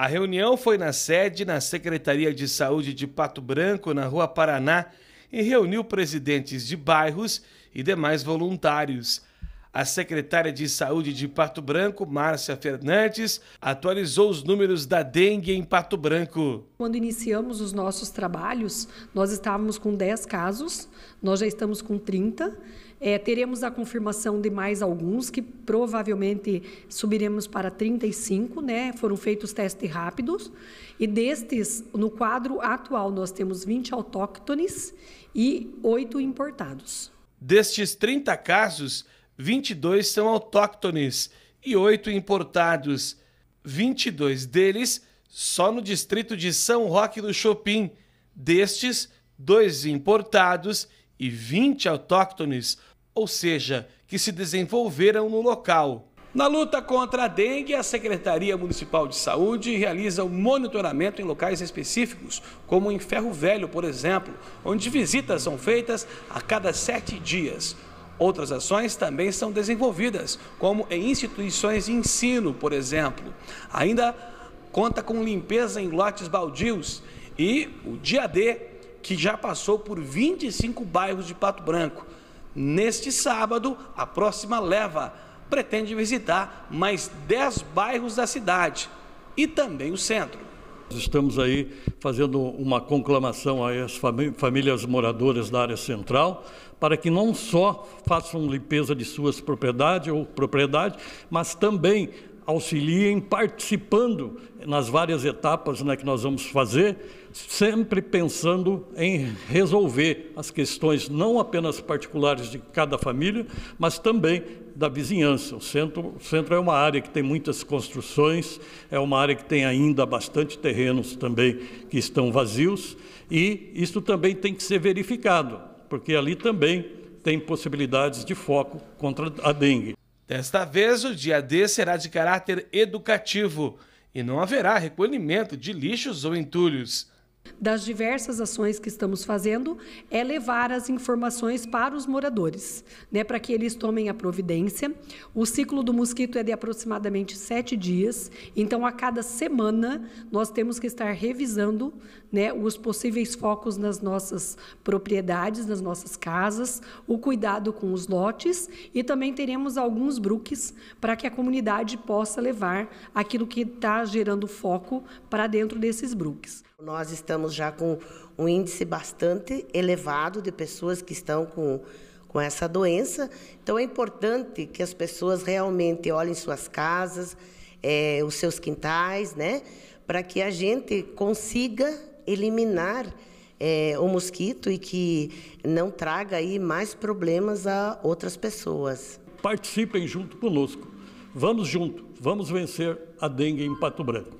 A reunião foi na sede na Secretaria de Saúde de Pato Branco, na Rua Paraná, e reuniu presidentes de bairros e demais voluntários. A secretária de Saúde de Pato Branco, Márcia Fernandes, atualizou os números da dengue em Pato Branco. Quando iniciamos os nossos trabalhos, nós estávamos com 10 casos, nós já estamos com 30. É, teremos a confirmação de mais alguns, que provavelmente subiremos para 35, né? Foram feitos testes rápidos. E destes, no quadro atual, nós temos 20 autóctones e 8 importados. Destes 30 casos, 22 são autóctones e 8 importados. 22 deles só no distrito de São Roque do Chopin. Destes, 2 importados e 20 autóctones, ou seja, que se desenvolveram no local. Na luta contra a dengue, a Secretaria Municipal de Saúde realiza o um monitoramento em locais específicos, como em Ferro Velho, por exemplo, onde visitas são feitas a cada sete dias. Outras ações também são desenvolvidas, como em instituições de ensino, por exemplo. Ainda conta com limpeza em lotes baldios e o dia D, que já passou por 25 bairros de Pato Branco. Neste sábado, a próxima leva pretende visitar mais 10 bairros da cidade e também o centro estamos aí fazendo uma conclamação às famílias moradoras da área central para que não só façam limpeza de suas propriedades ou propriedade, mas também auxiliem participando nas várias etapas né, que nós vamos fazer, sempre pensando em resolver as questões não apenas particulares de cada família, mas também da vizinhança. O centro, o centro é uma área que tem muitas construções, é uma área que tem ainda bastante terrenos também que estão vazios, e isso também tem que ser verificado, porque ali também tem possibilidades de foco contra a dengue. Desta vez, o dia D será de caráter educativo e não haverá recolhimento de lixos ou entulhos das diversas ações que estamos fazendo é levar as informações para os moradores, né, para que eles tomem a providência. O ciclo do mosquito é de aproximadamente sete dias, então a cada semana nós temos que estar revisando né, os possíveis focos nas nossas propriedades, nas nossas casas, o cuidado com os lotes e também teremos alguns brooks para que a comunidade possa levar aquilo que está gerando foco para dentro desses brooks. Nós estamos já com um índice bastante elevado de pessoas que estão com, com essa doença. Então, é importante que as pessoas realmente olhem suas casas, é, os seus quintais, né? Para que a gente consiga eliminar é, o mosquito e que não traga aí mais problemas a outras pessoas. Participem junto conosco. Vamos junto, vamos vencer a dengue em Pato Branco.